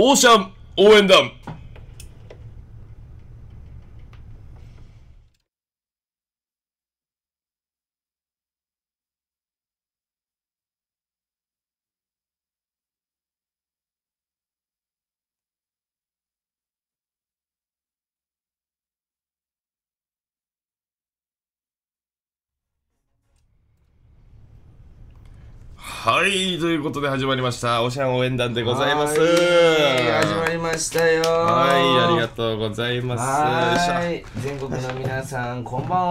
オーシャン応援団はい、ということで始まりました。オシャン応援団でございます。始まりましたよ。はい、ありがとうございます。はい、全国の皆さん、こんばん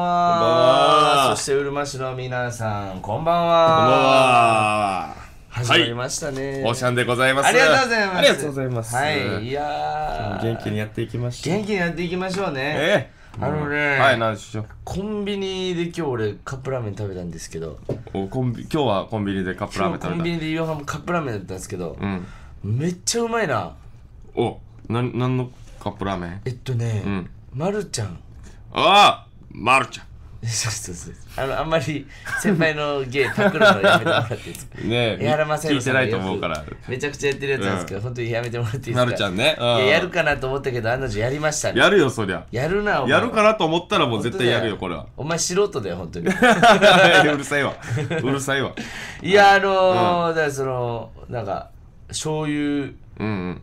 は。そして、うるま市の皆さん、こんばんは。こんばんは。始まりましたね、はい、オシャンでございます。ありがとうございます。ありがとうございます。はい、いや元気にやっていきましょう。元気にやっていきましょうね。えーあのね、はい、なんでしょう。コンビニで今日俺カップラーメン食べたんですけど、おコンビ今日はコンビニでカップラーメン今日コンビニで夕飯もカップラーメンだったんですけどうん。めっちゃうまいな。お、なんなんのカップラーメン？えっとね、うんまるちゃん、ああ、まるちゃん。そうそうそうあのあんまり先輩の芸パクるのやめてもらっていいですかねえやらませ聞いてないと思うからめちゃくちゃやってるやつなんですけど、うん、本当にやめてもらっていいですかなるちゃんね、うん、やるかなと思ったけどあの人やりましたねやるよそりゃやるなお前やるかなと思ったらもう絶対やるよこれはお前素人だよ本当に うるさいわうるさいわいやあのーうん、だからそのなんか醤油うんうん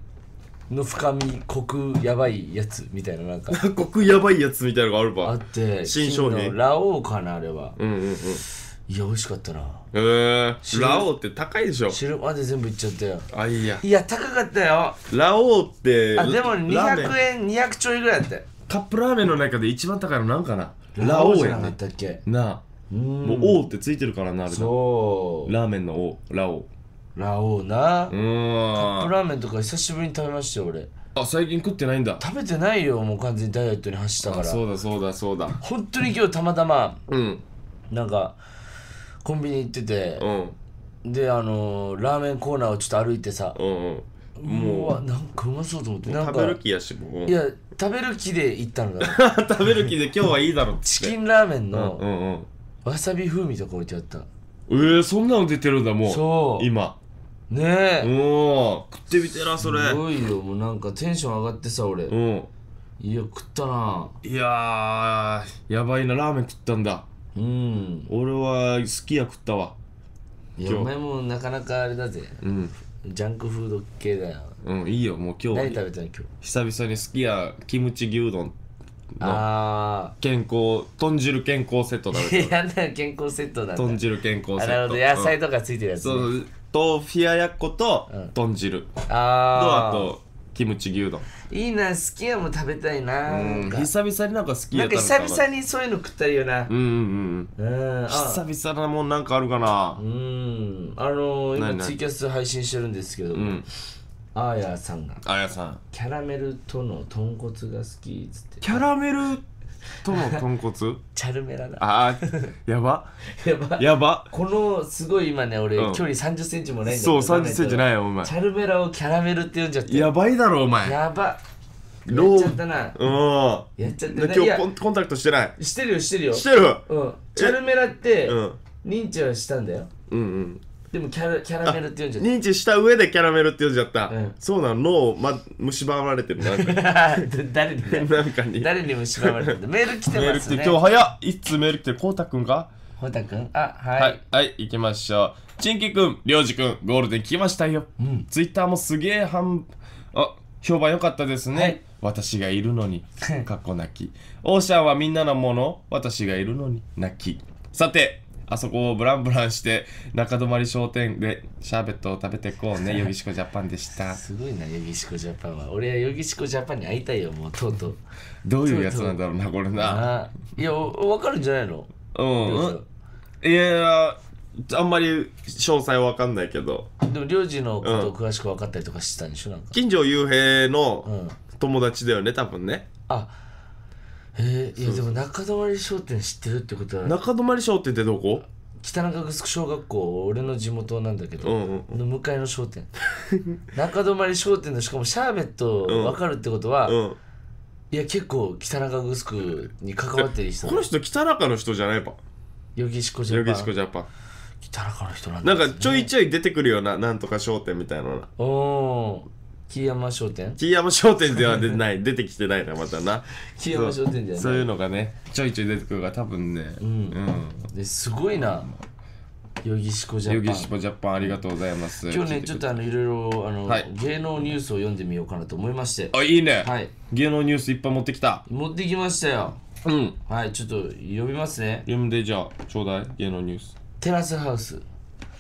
の深みコクやばいやつみたいななんか コクやばいやつみたいなのがあるばあって新商品ラオウかなあれはうんうんうんいや美味しかったなへえー、ラオウって高いでしょ汁まで全部いっちゃったよあいやいや高かったよラオウってあでも200円200ちょいぐらいだったカップラーメンの中で一番高いのなんかなラオウやけなあもう「王」ってついてるからなあれそうラーメンの「王」ラオウラオウなうカップラーメンとか久しぶりに食べましたよ俺あ最近食ってないんだ食べてないよもう完全にダイエットに走ったかあらそうだそうだそうだ本当に今日たまたまうんなんかコンビニ行っててうんであのーラーメンコーナーをちょっと歩いてさうんうんうわなんかうまそうと思ってなん食かべる気やしもういや食べる気で行ったのだ 食べる気で今日はいいだろってチキンラーメンうんうのんうんわさび風味とか置いてあったえー、そんなの出てるんだもうそう今ねえお食ってみてなそれすごいよもうなんかテンション上がってさ俺うんいや食ったないややばいなラーメン食ったんだうん俺はすき家食ったわいやお前もなかなかあれだぜうんジャンクフード系だようんいいよもう今日何食べたの今日久々にすき家キムチ牛丼のあ健康豚汁健康セットだあ やだ健康セットだ豚汁健康セットなるほど野菜とかついてるやつね、そう豆腐冷ややっことうん豚汁とああとキムチ牛丼いいなすき家も食べたいななん久々になんかすきなんか久々にそういうの食ったりよなうんうんうんうん久々なもんなんかあるかなうんあのー、今ツイキャス配信してるんですけど、うあやさんがあやさんキャラメルとの豚骨が好きっつってキャラメルとの豚骨 チャルメラだああやば やばやばこのすごい今ね俺、うん、距離3 0ンチもないんだけどそう3 0ンチないよお前チャルメラをキャラメルって呼んじゃってやばいだろお前やばローやっちゃったなうんやっちゃったな今日コンコンタクトしてないしてるよしてるよしてるうんチャルメラって、うん、認知はしたんだようんうんでもキャラキャラメルって言うんじゃな認知した上でキャラメルって言うんじゃった、うんそうなの脳、ま、蝕まれてるなんか 誰になんかに誰に蝕まれてるメール来てメーまルすてね今日早っいつメール来てるこうたくんかうたくんあはい、はいはい行きましょうちんきくんりょうじくんゴールデン来ましたよ、うんツイッターもすげえ半あ評判良かったですね、はい私がいるのに過去泣きオーシャンはみんなのもの私がいるのに泣きさてあそこをブランブランして中泊商店でシャーベットを食べてこうね ヨギシコジャパンでしたすごいなヨギシコジャパンは俺はヨギシコジャパンに会いたいよもうとうとうどういうやつなんだろうなこれないやわかるんじゃないのうんいやあんまり詳細わかんないけどでも領事のことを詳しく分かったりとかしてたんでしょ、うん、なんか雄平の友達だよね、多分ねあえー、いやでも中泊商店知ってるってことは中泊商店ってどこ北中城小学校俺の地元なんだけど、うんうん、の向かいの商店 中泊商店のしかもシャーベット分かるってことは、うん、いや結構北中城に関わってる人この人北中の人じゃないばよぎジャパンジャパン北中の人なん、ね、なんかちょいちょい出てくるようななんとか商店みたいなおお木山商店木山商店では出てない出てきてないなまたな 木山商店ではいそういうのがねちょいちょい出てくるが多分ねうん、うん、ですごいな、ヨギシコジャパン。ヨギシコジャパンありがとうございます。今日ね、ちょっとあのいろいろあの、はい、芸能ニュースを読んでみようかなと思いまして。あ、いいね。はい。芸能ニュースいっぱい持ってきた。持ってきましたよ。うん。はい、ちょっと読みますね。読んでじゃあ、ちょうだい、芸能ニュース。テラスハウス。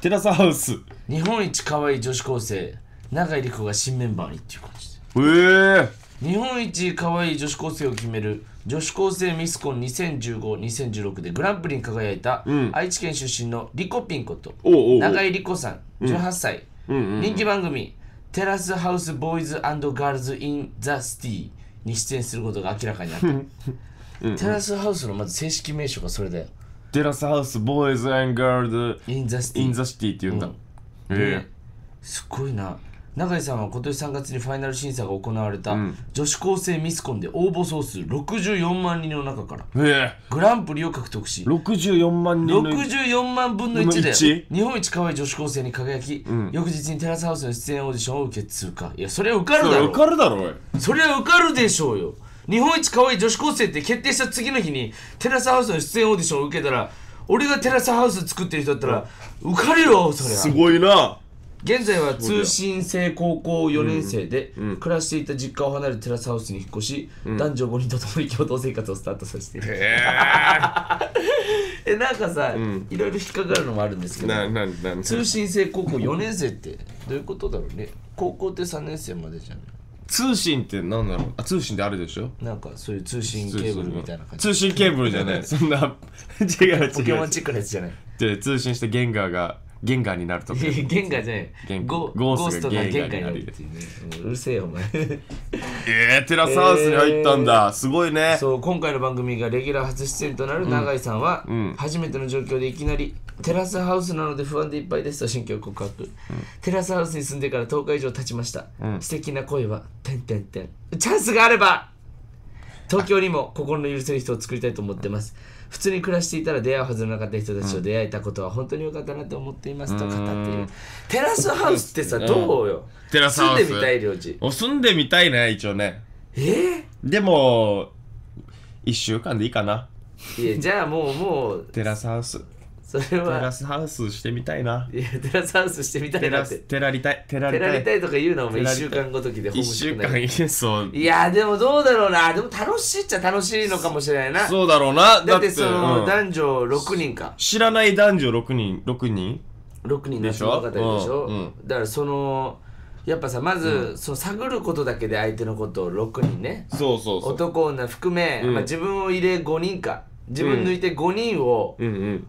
テラスハウス。日本一可愛い女子高生。永井理子が新メンバーにっていう感じでええー、日本一可愛い女子高生を決める女子高生ミスコン20152016でグランプリに輝いた、うん、愛知県出身のリコピンこと永井理子さん18歳、うんうんうん、人気番組「テラスハウスボーイズガールズ・イン・ザ・シティ」に出演することが明らかになったうん、テラスハウスのまず正式名称がそれだよテラスハウスボーイズガールズ・イン・ザ・シティって言うんだ、うん、ええー、すごいな永井さんは今年3月にファイナル審査が行われた女子高生ミスコンで応募総数64万人の中からグランプリを獲得し64万人64万分の1で日本一可愛い女子高生に輝き、翌日にテラスハウスの出演オーディションを受け通過いやそれは受かるだろ受かるだろそれは受かるでしょうよ日本一可愛い女子高生って決定した次の日にテラスハウスの出演オーディションを受けたら俺がテラスハウス作ってる人だったら受かるよそれはすごいな現在は通信制高校4年生で、暮らしていた実家を離れテラスハウスに引っ越し、男女5人と共に共同生活をスタートさせている、えなんかさ、いろいろ引っかかるのもあるんですけど通信制高校4年生ってどういうことだろうね高校って3年生までじゃん通信ってなんだろうあ通信ってあるでしょなんかそういう通信ケーブルみたいな感じ通信ケーブルじゃないそんな 違う違うポケモンチックのやつじゃないで通信してゲンガーがゲンガーになるとゲンガーじゃないゴーストがゲンガーになるっていうねうるせえよお前えー、テラスハウスに入ったんだ、えー、すごいねそう今回の番組がレギュラー初出演となる永井さんは、うん、初めての状況でいきなり「テラスハウスなので不安でいっぱいです」と心境告白、うん、テラスハウスに住んでから10日以上経ちました、うん、素敵な声は「てんてんてん」チャンスがあれば東京にも心の許せる人を作りたいと思ってます、普通に暮らしていたら出会うはずのなかった人たちと出会えたことは本当に良かったなと思っていますと語っているテラスハウスってさどうよテラスハウス住んでみたい領地お住んでみたいね一応ねえー、でも1週間でいいかないやじゃあもうもうテラスハウスそれはテラスハウスしてみたいないやテラスハウスしてみたいなってテラリタイテラリラタイたいとか言うのも1週間ごときでほ週間いいそういやでもどうだろうなでも楽しいっちゃ楽しいのかもしれないなそうだろうなだってその、うん男女6人か知らない男女6人6人6人のでしょでしょ、うんだからそのやっぱさまず、そう探ることだけで相手のことを6人ねそうそうそう男女含め、うんまあ、自分を入れ5人か自分抜いて5人をうんうん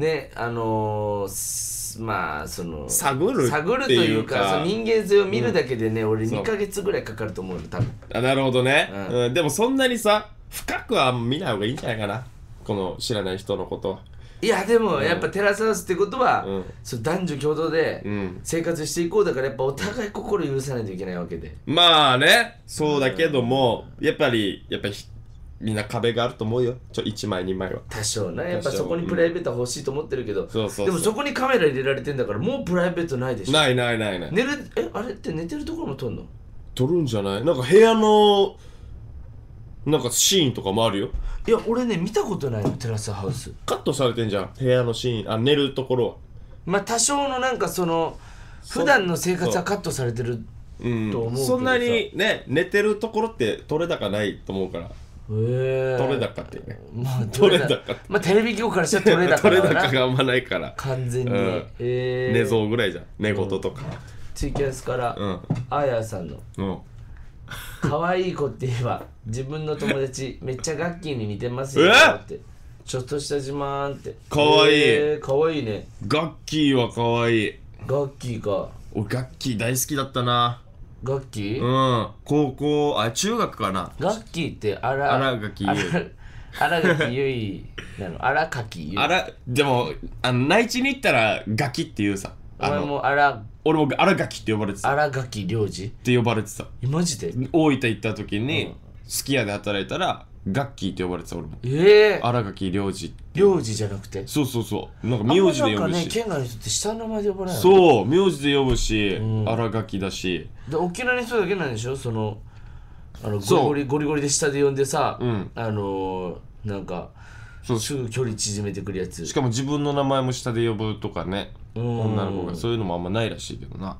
ねあのー、まあその探る探るというかその人間性を見るだけでね、うん、俺2か月ぐらいかかると思うの多分あなるほどね、うん、うん、でもそんなにさ深くは見ない方がいいんじゃないかなこの知らない人のこといやでもやっぱテラスハウスってことは、うん、そ男女共同で生活していこうだからやっぱお互い心許さないといけないわけでまあねそうだけども、やっぱりやっぱりみんな壁があると思うよちょ1枚2枚は多少なやっぱそこにプライベート欲しいと思ってるけど、そうそうでもそこにカメラ入れられてんだからもうプライベートないでしょないないないない寝るえあれって寝てるところも撮んの撮るんじゃないなんか部屋のなんかシーンとかもあるよいや俺ね見たことないのテラスハウスカットされてんじゃん部屋のシーンあ寝るところはまあ多少のなんかその普段の生活はカットされてると思うけど、うん、そんなにね寝てるところって撮れ高ないと思うからえー、取れ高っていうね、まあ、取れ高ってまあテレビ業からしたら取れ高があまないから完全に、うん、え寝相ぐらいじゃん寝言とか、うん、ツイキャスから、うん、あやさんの、うん可愛い子って言えば自分の友達 めっちゃガッキーに似てますよってちょっとした自慢って可愛いい、かわいいねガッキーは可愛いガッキーか俺ガッキー大好きだったな楽器うん高校あ中学かな楽器って荒荒垣結荒垣結衣なの荒垣結衣あらでもあの内地に行ったら楽器って言うさおあ前俺も荒俺も荒垣って呼ばれてたっ荒垣良二て呼ばれてたえマジで大分行った時に、うんすき家で働いたらガッキーって呼ばれてた俺もええ新垣良二良事じゃなくてそうそうそうなんか名字で呼ぶあんまなんかね県外の人って下の名前で呼ばれないそう名字で呼ぶし、うん新垣だしで沖縄の人だけなんでしょそのあのゴリゴリゴリゴリで下で呼んでさ、うんあのー、なんかそうすぐ距離縮めてくるやつしかも自分の名前も下で呼ぶとかねうん女の子がそういうのもあんまないらしいけどな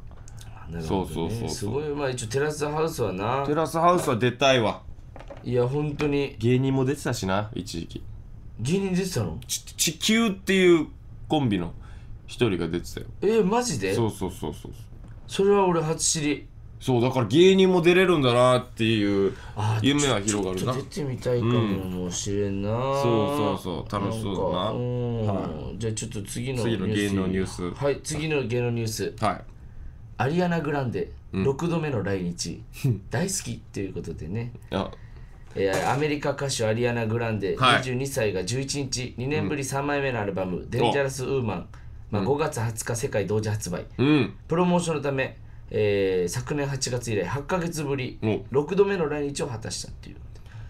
などねそうそうそうそうすごいまあ一応テラスハウスはなテラスハウスは出たいわいや本当に芸人も出てたしな一時期芸人出てたのち地球っていうコンビの一人が出てたよえー、マジでそうそうそうそうそれは俺初知りそうだから芸人も出れるんだなっていう夢は広がるな出てみたいかもしれんな、うん、そうそうそう楽しそうだなはい、じゃあちょっと次の次の芸能ニュースはい次の芸能ニュースはいアリアナ・グランデ、6度目の来日、大好きということでねあえー、アメリカ歌手アリアナ・グランデ、はい、22歳が11日2年ぶり3枚目のアルバム「うん、デンジャラス・ウーマン」まあ、5月20日世界同時発売、うん、プロモーションのため、えー、昨年8月以来8か月ぶり6度目の来日を果たしたっていう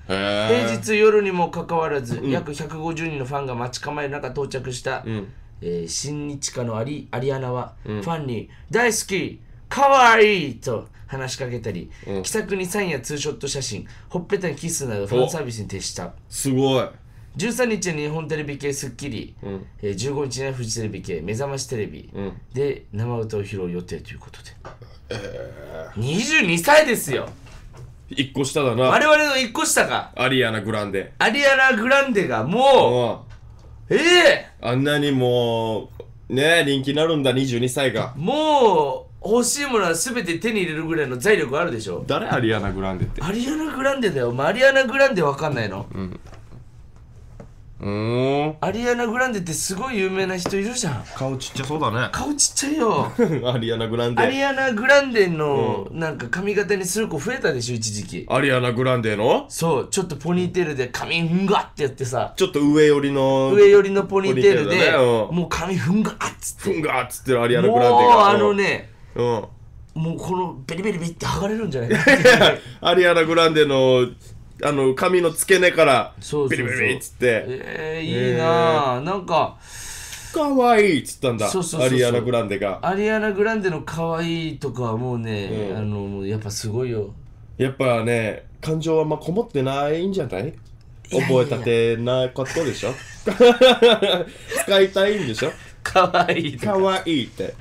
平日夜にもかかわらず、約150人のファンが待ち構える中到着した、うん、えー、新日課のアリアナは、ファンに「大好きかわいい!」と話しかけたり、うん気さくにサインやツーショット写真ほっぺたにキスなどファンサービスに徹したすごい。13日に日本テレビ系『スッキリうん』えー15日にはフジテレビ系『目覚ましテレビで生歌を披露予定ということで、22歳ですよ一個下だな。我々の1個下がアリアナ・グランデ。アリアナ・グランデがうもん。うええあんなにもう、ね人気になるんだ、22歳が。もう欲しいものは全て手に入れるぐらいの財力あるでしょ誰アリアナ・グランデってアリアナ・グランデだよお前アリアナ・グランデわかんないのうんうんアリアナ・グランデってすごい有名な人いるじゃん顔ちっちゃそうだね顔ちっちゃいよ アリアナ・グランデアリアナ・グランデのなんか髪型にする子増えたでしょ一時期アリアナ・グランデのそうちょっとポニーテールで髪ふんがってやってさちょっと上寄りの上寄りのポニーテールで、もう髪ふんがっつってふんがっつってるアリアナ・グランデがもうあのねうんもうこのベリベリビリって剥がれるんじゃないか アリアナ・グランデのあの髪の付け根からビリビリっつってえー、いいな、えー、なんかかわいいっつったんだアリアナ・グランデがアリアナ・グランデのかわいいとかはもうね、うん、あのやっぱすごいよやっぱね感情はまあこもってないんじゃない覚えたてなかっでしょ 使いたいんでしょかわいいかわいいって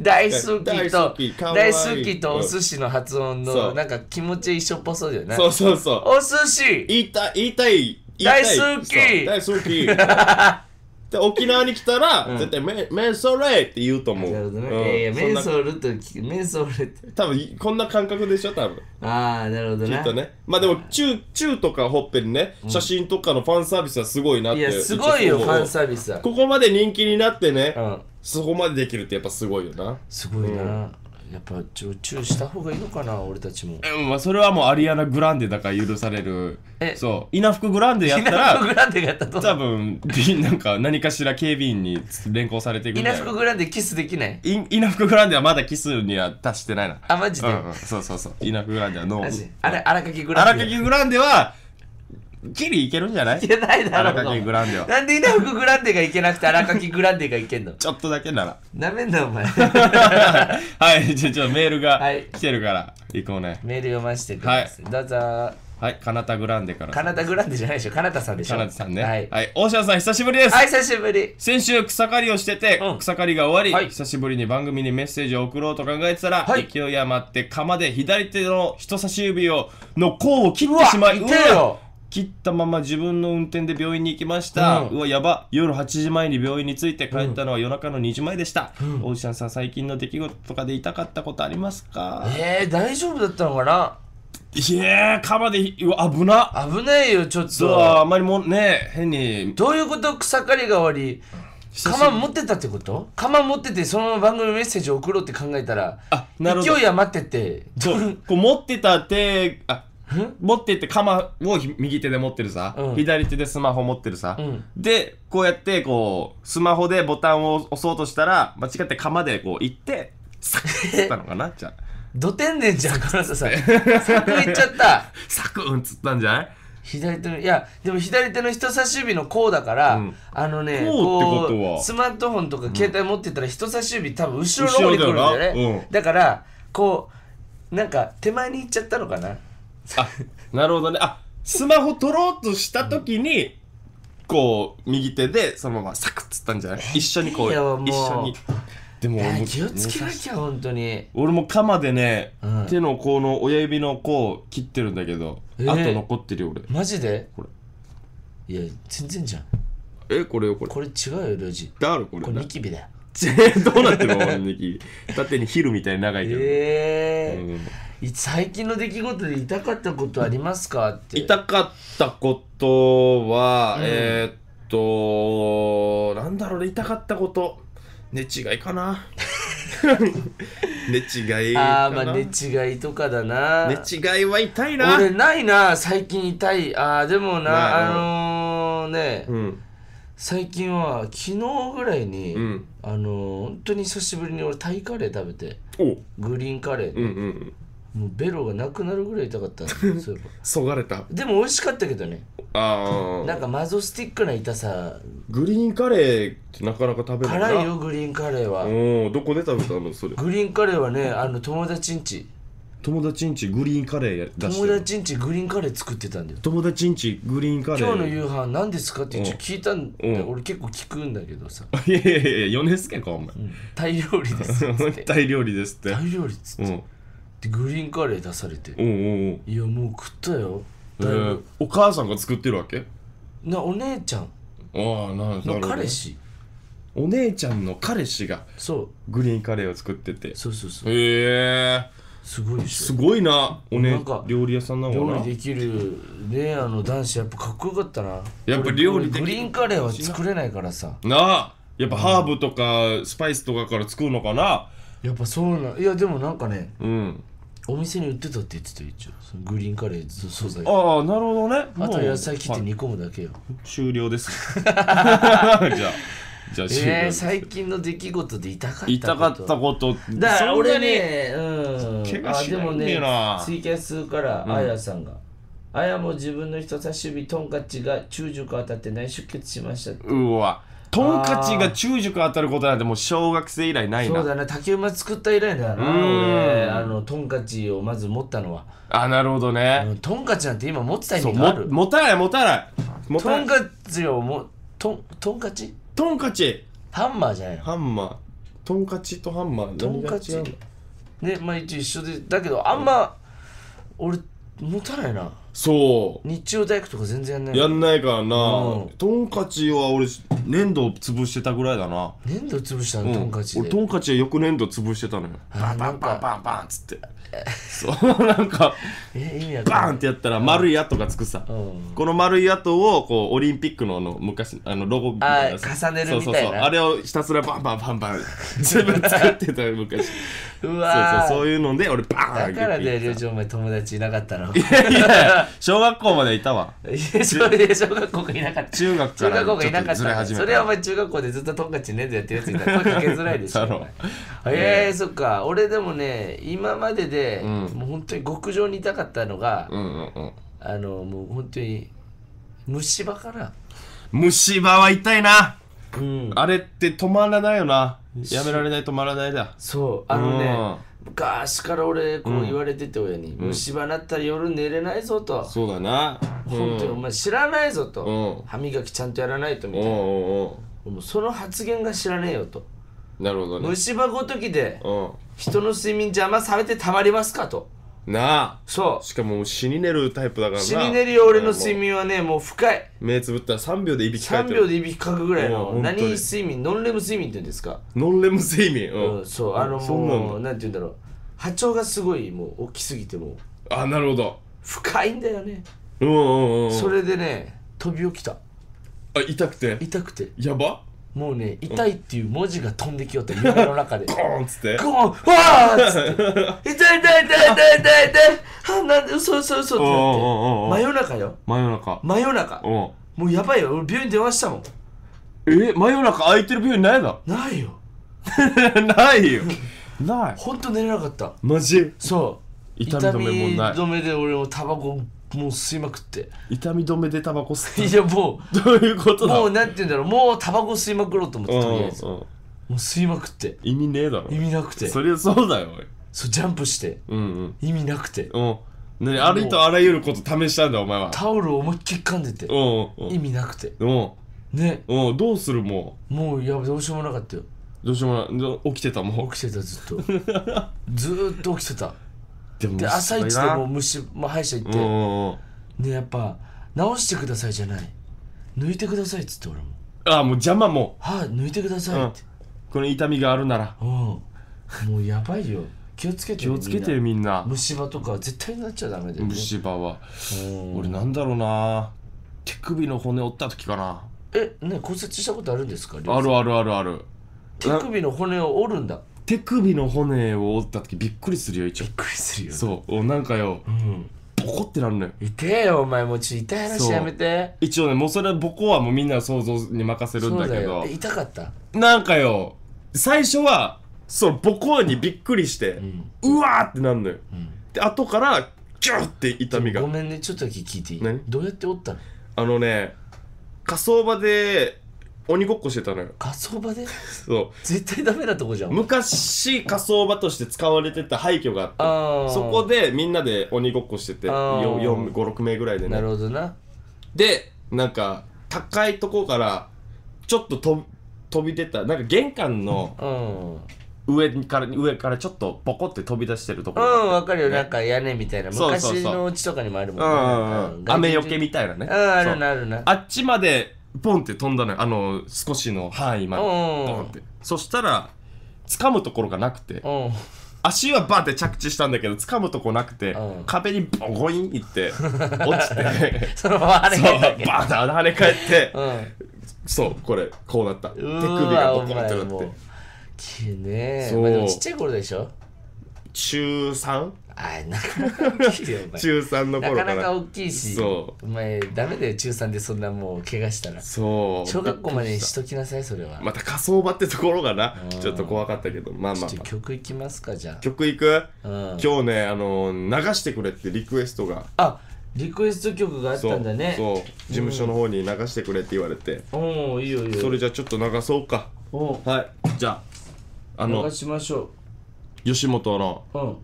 大好きと大好きとお寿司の発音のなんか気持ち一緒っぽそうじゃないそうそうそうお寿司言いたい言いたい大好き大好き で沖縄に来たら、うん絶対メメンソレって言うと思う。ね。うんいやいや、メンそソールと聞く、メンソって。多分こんな感覚でしょ多分。ああ、なるほどきっとね。まあでも中中とかほっぺにね、写真とかのファンサービスはすごいなって。いや、すごいよ、ファンサービスは。ここまで人気になってね、うん。そこまでできるってやっぱすごいよな。すごいな。やっぱ常駐した方がいいのかな俺たちもうんまあ、それはもうアリアナ・グランデだから許されるえそう稲福グランデやったら稲福グランデがやったと多分びなんか何かしら警備員に連行されていくんだ稲福グランデキスできないい稲福グランデはまだキスには達してないなあマジうんうんそうそうそう稲福グランデはノマジあれ荒垣グラン荒デ垣グランデはギリいけるんじゃないいけないだろ荒垣グランデは。なんで稲福グランデがいけなくて荒垣グランデがいけんのちょっとだけなら。なめんなお前。はい、じゃあちょっとメールが来てるから、はい、行こうね。メール読ませてください。はい、どうぞ。はい、かなたグランデから。かなたグランデじゃないでしょ、かなたさんでしょ。かなたさんね。はい。はい、大島さん、久しぶりです。はい、久しぶり。先週、草刈りをしてて、うん、草刈りが終わり、はい、久しぶりに番組にメッセージを送ろうと考えてたら、はい、勢い余って、釜で左手の人差し指を、の甲を切ってしまい、うわ切ったまま自分の運転で病院に行きました、うん、うわやば夜8時前に病院に着いて帰ったのは夜中の2時前でした、うん、おじさんさん最近の出来事とかで痛かったことありますかえー、大丈夫だったのかないやー鎌でうわ危な危ないよちょっとあんまりもね変にどういうこと草刈りが終わり釜持ってたってこと釜持っててその番組メッセージ送ろうって考えたらあなるほど勢い余っててそうこう持ってたってあ 持ってって鎌を右手で持ってるさ、うん、左手でスマホ持ってるさ、うん、でこうやってこうスマホでボタンを押そうとしたら間違って鎌でこう行ってサクッつったのかな じゃあど天然じゃん金沢さん サクいっちゃったサクンっつったんじゃない左手のいやでも左手の人差し指のこうだから、うん、あのねこうってことスマートフォンとか携帯持ってたら人差し指多分後ろの方に来るんだよねだ,、からこうなんか手前に行っちゃったのかなあなるほどねあスマホ取ろうとした時に、こう右手でそのままサクッつったんじゃない一緒にこうう一緒にでもも気をつけなきゃ本当に俺も鎌でね、うん手のこの親指の甲を切ってるんだけど、えーあと残ってるよ俺マジでこいや全然じゃんえこれよこれこれ違うよルージだろこれこれニキビだよ どうなってるののニキ縦にヒルみたいに長いけど、ええーうん最近の出来事で痛かったことありますかって痛かったことは、うん、えー、っとなんだろうね痛かったこと寝違いかな 寝違いあまあ寝違いとかだな寝違いは痛いな俺ないな最近痛いあでもなあのー、ね、うん、最近は昨日ぐらいに、うん、あのー、本当に久しぶりに俺タイカレー食べてグリーンカレー、ね、うんうんもうベロがなくなるぐらい痛かった そそがれたでも美味しかったけどねああなんかマゾスティックな痛さグリーンカレーってなかなか食べるな辛いよグリーンカレーはおどこで食べたのそれグリーンカレーはねあの友達んち友達んちグリーンカレー出して友達んちグリーンカレー作ってたんだよ友達んちグリーンカレー今日の夕飯何ですかって一応聞いたんで俺結構聞くんだけどさ いやいやいや米助かお前、うん、タイ料理です タイ料理ですってタイ料理っつって、うんってグリーンカレー出されておうおういやもう食ったよおえーお母さんが作ってるわけなお姉ちゃんああななるほど彼氏お姉ちゃんの彼氏がそうグリーンカレーを作っててへうそうそうそうえすごいすごいなお姉、ねなん料理屋さんなの料理できるねあの男子やっぱかっこよかったなやっぱ料理できるグリーンカレーは作れないからさなあやっぱハーブとかスパイスとかから作るのかなやっぱそうないやでもなんかねうんお店に売ってたって言ってた一応そのグリーンカレー素材あああなるほどねあとは野菜切って煮込むだけよ、終了です じゃあじゃあ終了えー、最近の出来事で痛かった痛かったことだから俺ねうん怪我しないんだよなあでもねツイキャスからあやさんが、あやも自分の人差し指トンカチが中軸当たって内出血しましたってうわとんかちが中熟当たることなんてもう小学生以来ないなそうだね竹馬作った以来だな俺あのトンカチをまず持ったのはあなるほどね、とん、かちなんて今持ってた意味がある持たない持たない持たないトンカチをもとんとんかちとんかちハンマーじゃないハンマーとんかちとハンマーとんかちねまあ一応一緒でだけどあんま、うん、俺持たないなそう日中大工とか全然やんないやんないからな、うんカチは俺粘土潰してたぐらいだな粘土潰したの、うんトンカチで俺トンカチはよく粘土潰してたのよバンバンバンバンバンっつってそうなんかバーンってやったら丸い跡がつくさ、うんこの丸い跡をこうオリンピックのあの昔あのロゴみたいなあ重ねるみたいなそうそうそうあれをひたすらバンバンバンバン全部作ってたよ昔 うそうわそうそういうので俺バーンだからね龍二お前友達いなかったのいやいや小学校までいたわ いや小学校がいなかった中学から学ちょ校がいなかっずれた始めそれはお前中学校でずっとトンカチねんでやってるやついたら声かけづらいでしょへえそっか俺でもね今まででで、うん、もう本当に極上に痛かったのが、うんうんうん、あのもう本当に虫歯かな虫歯は痛いな、うん、あれって止まらないよなやめられない止まらないだそうあのね、うん昔から俺こう言われてて親に、うん、虫歯なったら夜寝れないぞとそうだな、ん、本当にお前知らないぞと、うん、歯磨きちゃんとやらないとみたいな、おうおうおうその発言が知らねえよとなるほどね虫歯ごときでうん人の睡眠邪魔されてたまりますかとなあそうしかも死に寝るタイプだからな死に寝るよ俺の睡眠はねもう深い目つぶったら3秒でいびきかい3秒でいびきかくぐらいの何睡眠ノンレム睡眠って言うんですかノンレム睡眠うん、うんそうあのうんなんうなんて言うんだろう波長がすごいもう大きすぎてもあなるほど深いんだよねうんうんうんそれでね飛び起きたあ痛くて痛くてやばもうね痛いっていう文字が飛んできよった夢の中でゴーンっつってゴーンわーっつって痛い痛い痛い痛い痛い痛い痛いあなんで嘘嘘嘘ってなって真夜中よ真夜中真夜中もうやばいよ俺病院電話したもんえ真夜中空いてる病院ないのないよ ないよないほんと寝れなかったマジそう痛み止めもない痛み止めで俺もタバコもう吸いまくって痛み止めでタバコ吸っいやもうどういうことだもうなんて言うんだろうもうタバコ吸いまくろうと思ってとりあえず、うんうん、もう吸いまくって意味ねえだろ意味なくてそりゃそうだよおいそうジャンプして、うんうん、意味なくてうんね、ありとあらゆること試したんだお前はタオルを思いっきり噛んでて、うんうん、意味なくてうんねうんどうするもうもういやどうしようもなかったよどうしようもな起きてたもう起きてたずっと ずっと起きてたでも朝一でも虫、まあ、歯医者行って、でやっぱ直してくださいじゃない抜いてくださいっつって俺もああもう邪魔も歯抜いてくださいって、この痛みがあるならうん、もうやばいよ気をつけて気をつけてみんな虫歯とか絶対になっちゃダメだよ、ね、虫歯は俺なんだろうな手首の骨折った時かなえね骨折したことあるんですかあるあるあるある手首の骨を折るんだ手首の骨を折った時びっくりするよ一応びっくりするよ、ね、そうおなんかよ、うん、ボコってなるのよ痛えよお前もうちょっと痛い話やめて一応ねもうそれボコはもうみんな想像に任せるんだけど痛かったなんかよ最初はそうボコにびっくりして、うん、わってなるのよ、うん、で後からギュッて痛みがごめんねちょっとだけ聞いていいどうやって折ったのあのね火葬場で鬼ごっこしてたのよ火葬場でそう絶対ダメなとこじゃん昔火葬場として使われてた廃墟があっーてそこでみんなで鬼ごっこしててあー456名ぐらいでなるほどなでなんか高いとこからちょっとと飛び出たなんか玄関の上から上からちょっとボコって飛び出してるところがあわかるよ、ねなんか屋根みたいな昔のお家とかにもあるもんねうんうんうん雨よけみたいなねいああるなあるなあっちまでボンって飛んだのよあの少しの範囲までボンってそしたら掴むところがなくて足はバンって着地したんだけど掴むとこなくて壁にボゴインって落ちて そのままあれそうがバンだてけ跳ね返ってそうこれこうなった手首がボコンってなっうわお前てちねえちっちゃい頃でしょ中 3? あなかなか大きいよお前中3の頃からなかなか大きいしお前ダメだよ中3でそんなもう怪我したらそう小学校までにしときなさいそれはまた火葬場ってところがなちょっと怖かったけどまあまあ、まあ、曲いきますかじゃあ曲いく、うん、今日ねあの流してくれってリクエストがあリクエスト曲があったんだねそう事務所の方に流してくれって言われて、うん、おいいよいいよそれじゃあちょっと流そうかおはいじゃああの流しましょう吉本の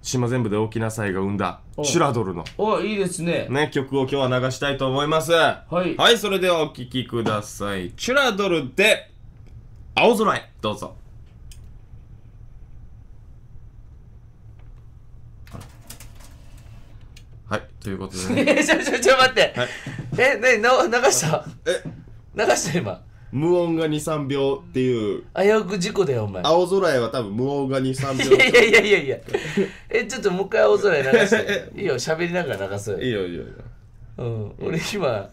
島全部で大きな祭が生んだチシュラドルのおいいですねね曲を今日は流したいと思いますははいそれではお聴きくださいチュラドルで青空へどうぞはいということでねえ ちょちょちょ待って、はいえなにな流したえ流した今無音が23秒っていう危うく事故だよお前青空へは多分無音が23秒 いやいやいやいやえちょっともう一回青空へ流していいよ喋りながら流すいいいよいいようん、俺今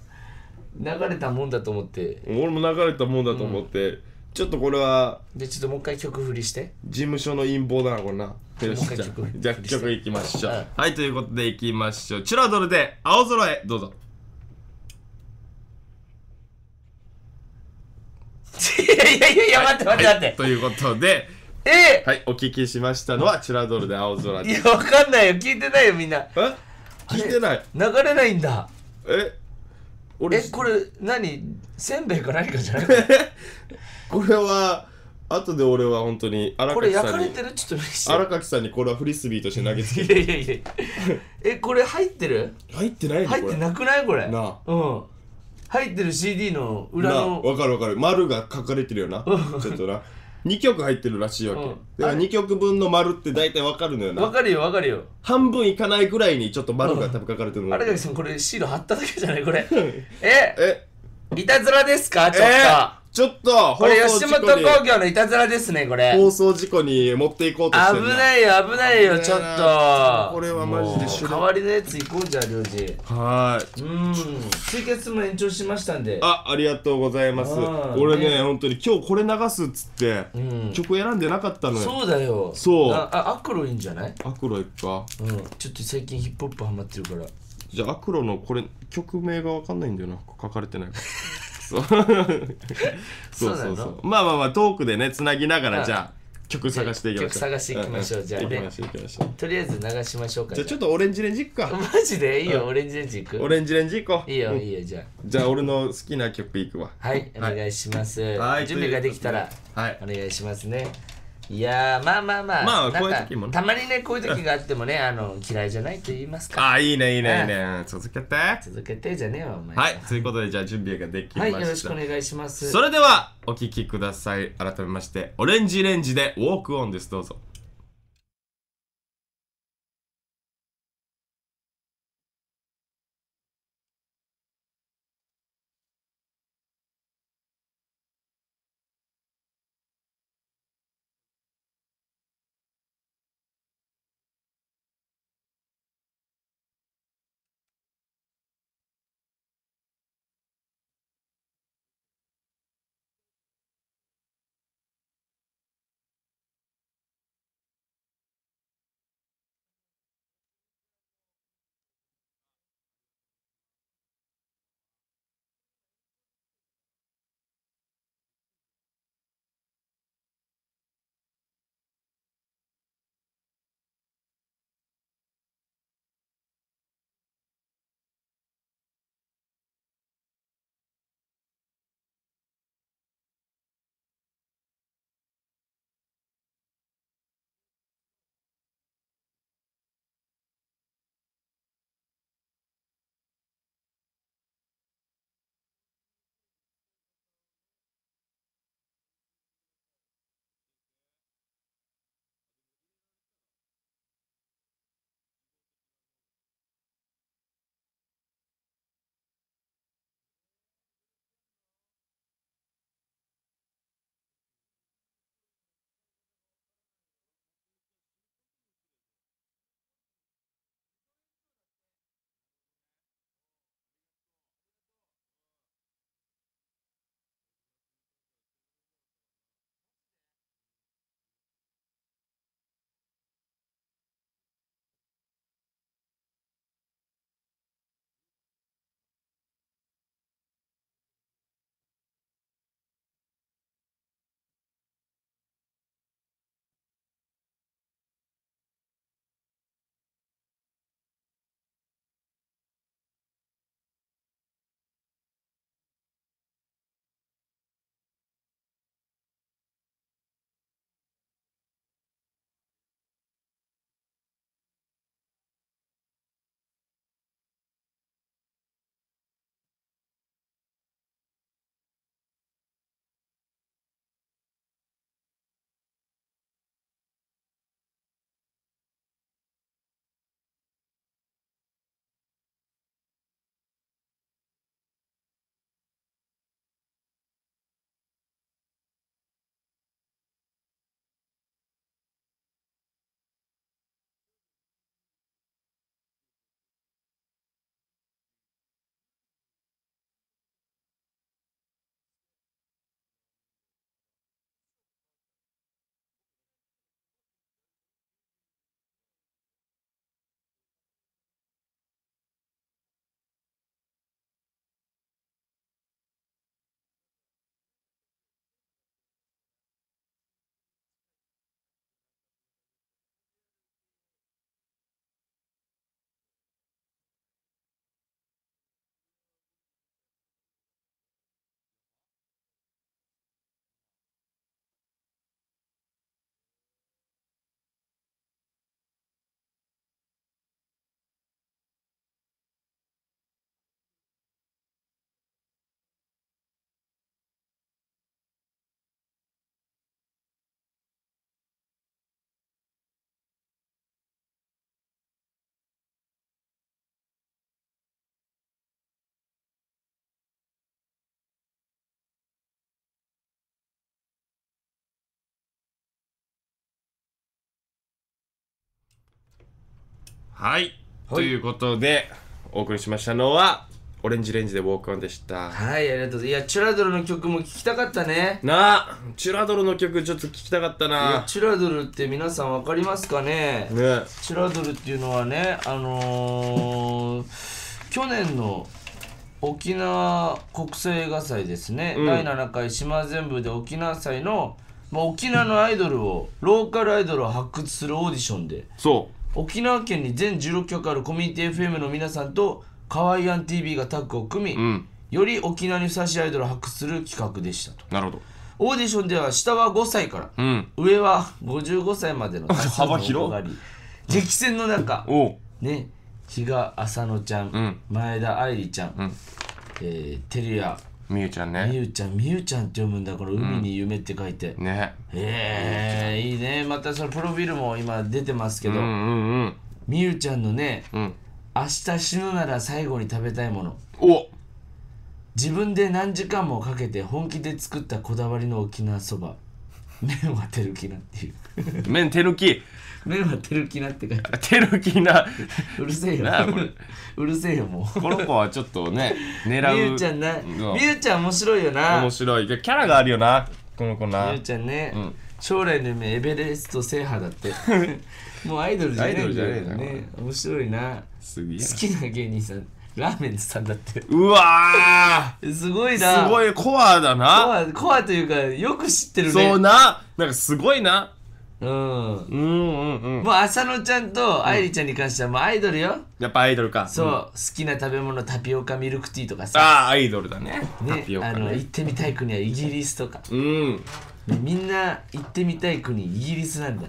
流れたもんだと思って俺も流れたもんだと思って、うん、ちょっとこれはでちょっともう一回曲振りして事務所の陰謀だなこんなよしじゃあ曲いきましょう、はいということでいきましょうチュラドルで青空へどうぞいやいやいやいや、待って待って待って。ということで、えはい、お聞きしましたのは、チュラドルで青空いや、わかんないよ。聞いてないよ、みんな。え聞いてない。流れないんだ。え俺え、これ、何せんべいか何かじゃないこれは後で俺は本当に荒これ垣焼かれてるちょっと見せ荒垣さんにこれはフリスビーとして投げつけていやいやいや。え、これ入ってる入ってないの入ってなくないこれ。なあうん。入ってる CD の裏のわかるわかる丸が書かれてるよなちょっとな2曲入ってるらしいわけ、うんだから2曲分の丸って大体わかるのよわかるよわかるよ半分いかないぐらいにちょっと丸が多分書かれてるのあれだけんこれシール貼っただけじゃないこれ ええいたずらですかちょっと、えちょっと、これ吉本興業のいたずらですね、これ。放送事故に持っていこうとして危ないよ、危ないよ、ちょっと。これはマジで主代わりのやつ行こうじゃん、領事。はい。うん。追決も延長しましたんで。あ、ありがとうございます。俺ね、ね本当に今日これ流すっつって、うん、曲選んでなかったのよ。そうだよ。そう。あ、アクロいいんじゃないアクロいっか。うん。ちょっと最近ヒップホップハマってるから。じゃあ、アクロのこれ、曲名がわかんないんだよな。書かれてないから。そうそうそうそそうまあまあまあトークでねつなぎながらじゃあ曲探していきましょう曲探していきましょうじゃあ行きましょう行きましょうとりあえず流しましょうかじゃあちょっとオレンジレンジ行くか マジでいいよ、オレンジレンジ行オレンジレンジ行こういいよいいよじゃじゃあ俺の好きな曲行くわはいお願いします、準備ができたらはいお願いしますねいやまあまあまあ、まあ、こういう時も、ね、たまにねこういう時があってもね あの嫌いじゃないと言いますかあいいねいいねいいね続けて続けてじゃねえわお前はいということでじゃあ準備ができましたはいよろしくお願いしますそれではお聴きください改めましてオレンジレンジでウォークオンですどうぞはい、ということでお送りしましたのはオレンジレンジでウォークオンでしたはいありがとうございますいやチュラドルの曲も聴きたかったねなあチュラドルの曲ちょっと聴きたかったなチュラドルって皆さん分かりますかねねチュラドルっていうのはねあのー、去年の沖縄国際映画祭ですね、うん、第7回島全部で沖縄祭の、まあ、沖縄のアイドルをローカルアイドルを発掘するオーディションでそう沖縄県に全16局あるコミュニティ FM の皆さんとカワイアン TV がタッグを組み、うんより沖縄にふさわしいアイドルを発掘する企画でしたとなるほどオーディションでは下は5歳から、うん上は55歳までのの 幅広激戦の中 おね比嘉浅野ちゃん、うん前田愛理ちゃん、うんえー、照屋みゆちゃんねみゆちゃんみゆちゃんって読むんだこの海に夢って書いて、うん、ねええー、いいねまたそのプロフィールも今出てますけど、みゆちゃんのね、うん、明日死ぬなら最後に食べたいものお自分で何時間もかけて本気で作ったこだわりの沖縄そば麺は手抜きなっていう麺手抜き目はてるきなってか、いてあるてなうるせえよなこれうるせえよもうこの子はちょっとね狙うみゆちゃんなみゆちゃん面白いよな面白いキャラがあるよなこの子なみゆちゃんね、うん、将来の夢エベレスト制覇だって もうアイドルじゃないだよね面白いな好きな芸人さんラーメンズさんだってうわすごいなすごいコアだなコアというかよく知ってるねそうななんかすごいなうんうんうんうんもう浅野ちゃんと愛梨ちゃんに関してはもうアイドルよ、やっぱアイドルかそう、好きな食べ物タピオカミルクティーとかさああアイドルだねタねピオカあの行ってみたい国はイギリスとかうんみんな行ってみたい国イギリスなんだ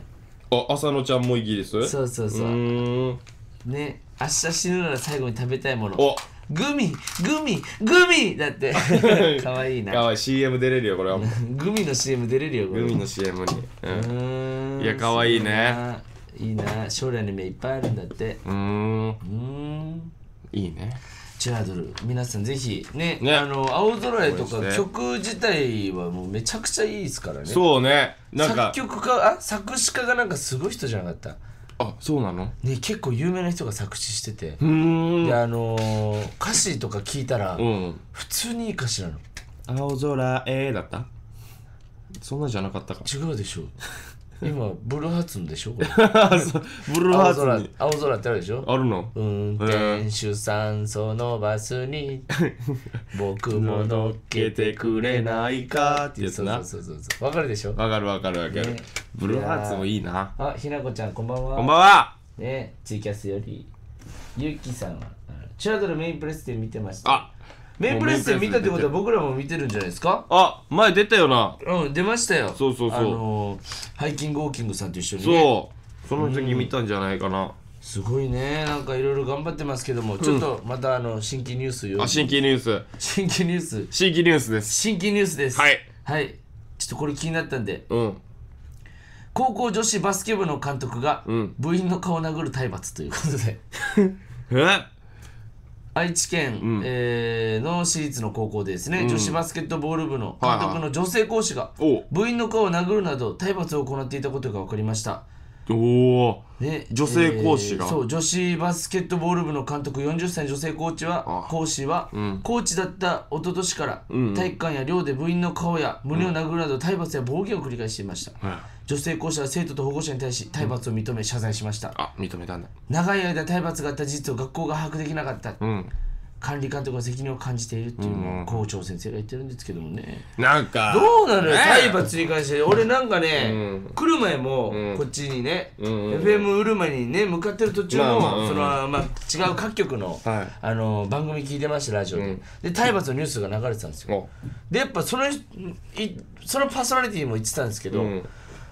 あ浅野ちゃんもイギリスそうそうそううんね明日死ぬなら最後に食べたいものおグミグミグミだってかわいいなかわいい CM 出れるよこれはもうグミの CM 出れるよこれグミの CM に、うん、いやかわいいねいいな将来の夢いっぱいあるんだってうんうんいいねチャードル皆さんぜひね、ね、あの青空へとか曲自体はもうめちゃくちゃいいですからねそうねなんか作曲家あ作詞家がなんかすごい人じゃなかったあそうなのね結構有名な人が作詞しててであのー、歌詞とか聞いたら、うん、普通にいい歌詞なの「青空えー」だったそんなじゃなかったか違うでしょ今 ブルーハーツンでしょこ ブルーハーツンに青空青空ってあるでしょあるの運転手さんそのバスに 僕も乗っけてくれないかってやつなそうそうそうそうわかるでしょわかるわかるわかる、ね、ブルーハーツもいいなあひなこちゃんこんばんはこんばんはねツイキャスよりゆきさんはチュアドルメインプレスで見てましたあメイプレッセン見たってことは僕らも見てるんじゃないですかあ前出たよなうん出ましたよそうそうそうあのー、ハイキングウォーキングさんと一緒に、ね、そうその時見たんじゃないかな、うん、すごいねなんかいろいろ頑張ってますけども、うん、ちょっとまたあの新規ニュースよあ新規ニュース新規ニュース新規ニュースです新規ニュースですはいはいちょっとこれ気になったんでうん高校女子バスケ部の監督が部員の顔を殴る体罰ということで、う ん、え愛知県、うんえーの私立の高校でですね、女子バスケットボール部の監督の女性講師が部員の顔を殴るなど体罰を行っていたことが分かりましたおで女性講師が、えーそう女子バスケットボール部の監督40歳女性コーチは講師は、うんコーチだった一昨年から、うんうん体育館や寮で部員の顔や胸を殴るなど体罰や暴言を繰り返していました、女性講師は生徒と保護者に対し体罰を認め謝罪しました、あ認めたんだ長い間体罰があった事実を学校が把握できなかった、うん管理監督が責任を感じているっていうのを校長先生が言ってるんですけどもね、なんかどうなのよ、体罰に関して俺なんかね、来る前もこっちにね、FM 売る前にね向かってる途中の、そのまあ違う各局の、はい、あの番組聞いてましたラジオで、で体罰のニュースが流れてたんですよでやっぱそのいそのパーソナリティも言ってたんですけど、うん、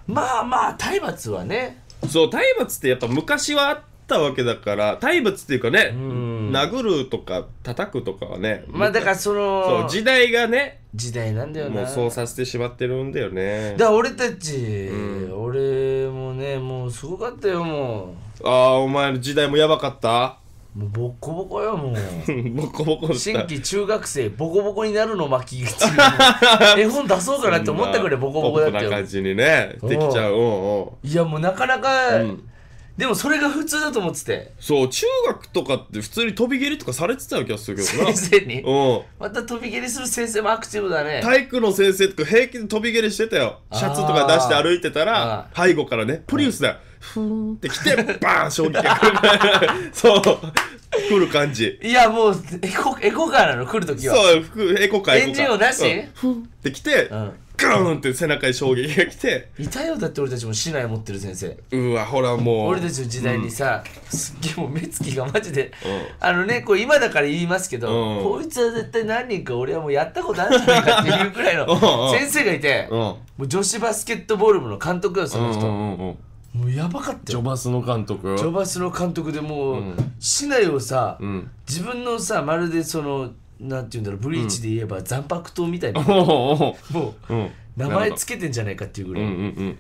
まあまあ体罰はねそう体罰ってやっぱ昔はあっったわけだから体罰っていうかね、うん、殴るとか叩くとかはねまあだからその時代がね時代なんだよねもうそうさせてしまってるんだよねだから俺たち、うん、俺もねもうすごかったよもうああお前の時代もやばかったもうボッコボコよもう ボコボコ新規中学生ボコボコになるの巻き口 絵本出そうかなって思ったくらいボコボコだったよこんな感じにねできちゃうおうおういやもうなかなか、うんでもそれが普通だと思っててそう中学とかって普通に飛び蹴りとかされてたような気がするけどな先生にうんまた飛び蹴りする先生もアクティブだね体育の先生とか平気で飛び蹴りしてたよシャツとか出して歩いてたら背後からねプリウスだよ、ふーんって来てバーン衝撃が来る そう来る感じいやもうエコエコカーなの来るときはそうエコカーエコカーエンジンをなし、うんふんって来て、うんグーンって背中に衝撃が来ていたよだって俺たちも市内持ってる先生うわほらもう俺たちの時代にさ、うん、すっげえもう目つきがマジで、うん、あのねこれ今だから言いますけど、うん、こいつは絶対何人か俺はもうやったことあるんじゃないかっていうくらいの 先生がいて、もう女子バスケットボール部の監督よその人、うんうんうんうんもうやばかったジョバスの監督ジョバスの監督でもう、うん、市内をさ、うん、自分のさまるでそのなんて言うんだろうブリーチで言えば残白刀みたいな、もう、名前つけてんじゃないかっていうぐらい、うんうん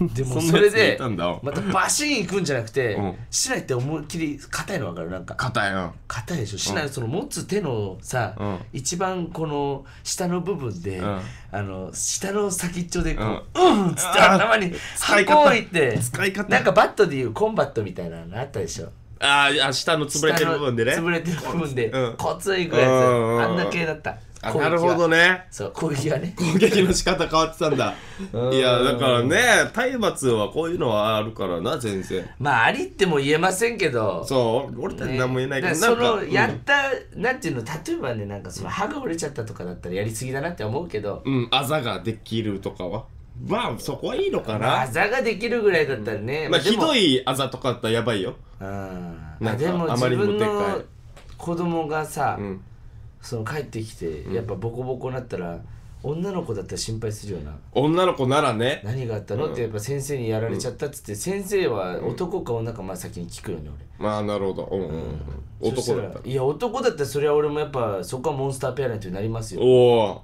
うん、でもそれでまたバシーンいくんじゃなくて、うん、市内って思いっきり硬いの分かるなんか硬いな硬いでしょ市内、うん、その持つ手のさ、うん、一番この下の部分で、うん、あの下の先っちょでこう「うん!」っつって頭に「はこい!」って使い方なんかバットでいうコンバットみたいなのあったでしょああ下の潰れてる部分でね潰れてる部分でコツいくやつ、あんな系だったあなるほどねそう攻撃はね攻撃の仕方変わってたんだ いやだからね体罰はこういうのはあるからな全然まあありっても言えませんけどそう俺たち何も言えないけど、そのやった、なんていうの例えばねなんかその歯が折れちゃったとかだったらやりすぎだなって思うけどうんあざができるとかはまあそこはいいのかまあ、なあざができるぐらいだったらね、まあひどいあざとかだったらやばいよああでもあまりにもでかい子供がさ、うんその帰ってきてやっぱボコボコになったら、女の子だったら心配するよな女の子ならね何があったの、ってやっぱ先生にやられちゃったっつって、先生は男か女かまあ先に聞くよね俺まあなるほど、うんうんうん、男だったらいや男だったらそれは俺もやっぱそこはモンスターペアレントになりますよおお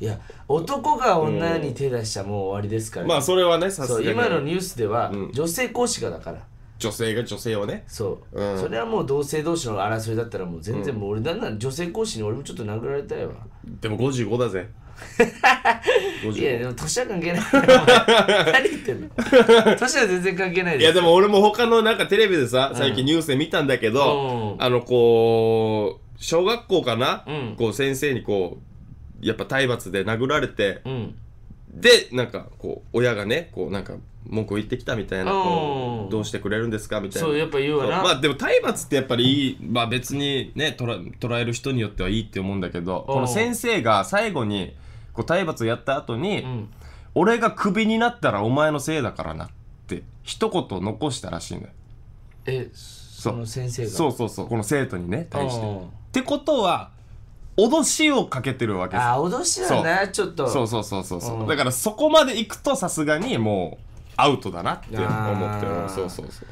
いや男が女に手出したらもう終わりですから、まあそれはねさすがに今のニュースでは、女性講師がだから女性が女性をねそう、うんそれはもう同性同士の争いだったらもう全然もう俺なんな女性講師に俺もちょっと殴られたいわでも55だぜ いやでも年は関係ない何言ってんの 年は全然関係ないですやでも俺も他のなんかテレビでさ最近ニュースで見たんだけど、うんあのこう小学校かな、うんこう先生にこうやっぱ体罰で殴られて、うんでなんかこう親がねこうなんか文句を言ってきたみたいなこうどうしてくれるんですかみたいなそうやっぱ言うわなまあでも体罰ってやっぱりいい、まあ、別にね捉捉える人によってはいいって思うんだけどこの先生が最後にこう体罰をやった後に、うん、俺がクビになったらお前のせいだからなって一言残したらしいだよえその先生がそうそうそうこの生徒にね対してってことは脅しをかけてるわけですあ脅しだねちょっとそうそうそうそうそう、うん、だからそこまで行くとさすがにもうアウトだなって思ってるそうそうそ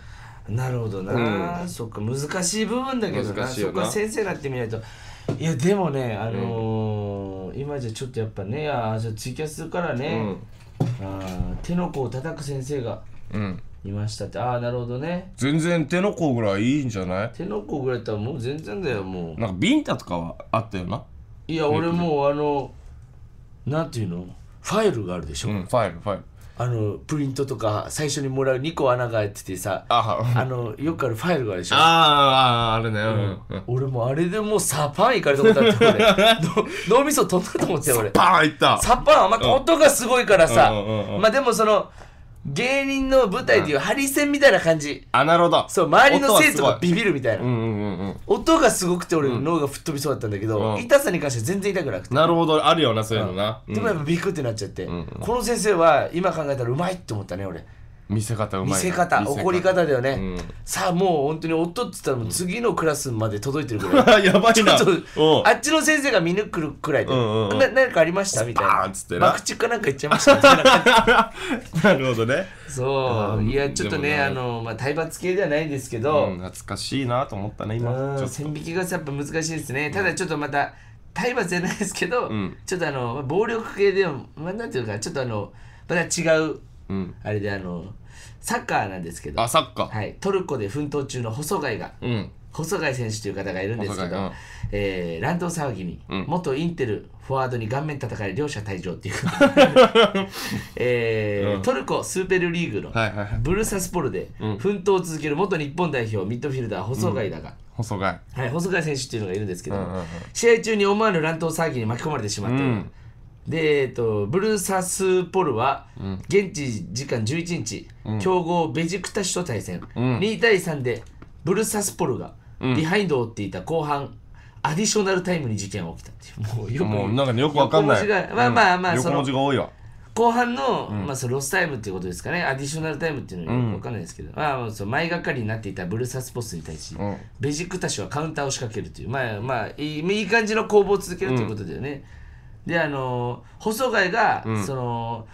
うなるほどな、うん、そっか難しい部分だけどなそこは先生になってみないといやでもねあのーうん、今じゃちょっとやっぱねあじゃツイキャスからね、うん、あ手の甲を叩く先生が、うん、いましたってああなるほどね全然手の甲ぐらいいいんじゃない手の甲ぐらいったらもう全然だよもうなんかビンタとかはあったよないや俺もうあのなんていうのファイルがあるでしょ、うんファイルファイルあのプリントとか最初にもらう2個穴が開いててさああのよくあるファイルがあるでしょあああるねうん、うん、俺もあれでもうサパン行かれたことあって 脳みそ飛んだと思って俺サパン行ったサパン、ま音がすごいからさ、まあでもその芸人の舞台でいうハリセンみたいな感じ、あなるほどそう周りの生徒がビビるみたいな音,、がすごくて俺脳が吹っ飛びそうだったんだけど、痛さに関して全然痛くなくてなるほどあるよなそういうのな、でもやっぱビクってなっちゃって、この先生は今考えたらうまいって思ったね俺見せ方うまい見せ方怒り方だよね、うん、さあもう本当に夫っつったらもう次のクラスまで届いてるぐらい やばいなあっちの先生が見抜くくらいで、うんうん、何かありましたみたいなバクチかなんか言っちゃいましたな なるほどねそういやちょっとねあの、まあ、体罰系ではないんですけど、うん、懐かしいなと思ったね今線引きがやっぱ難しいですねただちょっとまた体罰じゃないですけど、ちょっとあの暴力系でも、まあ、なんていうかちょっとあのまた違うあれであのサッカーなんですけど、あサッカー、はい、トルコで奮闘中の細貝が、うん細貝選手という方がいるんですけど、えー乱闘騒ぎに、うん元インテルフォワードに顔面戦い両者退場っていう、えーうんトルコスーペルリーグのブルサスポルで奮闘を続ける元日本代表ミッドフィルダー細貝だが、細貝はい、細貝選手っていうのがいるんですけど、うんうんうん試合中に思わぬ乱闘騒ぎに巻き込まれてしまった、うんで、えっと、ブルーサスポルは、現地時間11日、強豪ベジクタシと対戦、うん、2対3でブルーサスポルがビハインドを追っていた後半、アディショナルタイムに事件が起きたっていうもうよくもうなんか、よくわかんないまあまあまあ、うん、後半の、まあ、そのロスタイムっていうことですかねアディショナルタイムっていうのはよくわかんないですけど、うん、まあ、その前がかりになっていたブルーサスポスに対し、うん、ベジクタシはカウンターを仕掛けるというまあまあいいいい感じの攻防を続けるということだよね、であの細貝が、うんその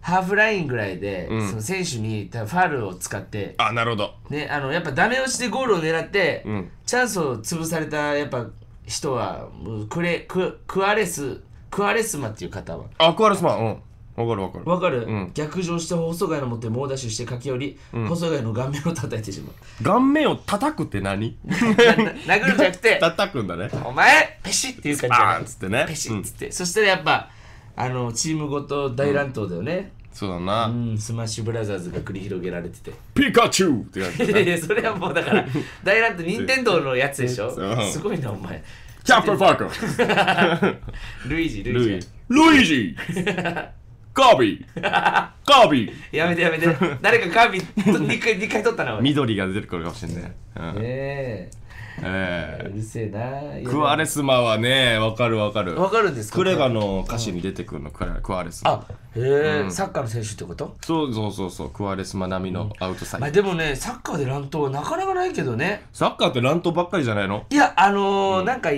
ハーフラインぐらいで、うんその選手に多ファールを使って、あなるほどね、あのやっぱダメ押しでゴールを狙って、うんチャンスを潰されたやっぱ人はもうクレククアレスクアレスマっていう方はアクアレスマんわかるわかるわかる、うん逆上して細貝の持って猛ダッシュして駆け寄り、うん細貝の顔面を叩いてしまう顔面を叩くって何殴るんじゃなくて 叩くんだね「お前ペシッ!」っていう感じじゃバーンっつってねペシッつって、そしたらやっぱあのチームごと大乱闘だよね、うんそうだな、うん、スマッシュブラザーズが繰り広げられててピカチュウって感じいやいやそれはもうだから 大乱闘任天堂のやつでしょうすごいなお前キャップファーク ルイージルイージルイージカービィカ ービィやめてやめて誰かカービィ 2, 回2回取ったな緑が出てくるかもしれない、うん、えーえー、うるせえなクアレスマはねわかるわかるわかるんですかクレガの歌詞に出てくるの、うん、クアレスマあへえーうん、サッカーの選手ってことそうそうそうそうクアレスマ並みのアウトサイド、うん、まあ、でもねサッカーで乱闘なかなかないけどねサッカーって乱闘ばっかりじゃないのいやあのー、なんか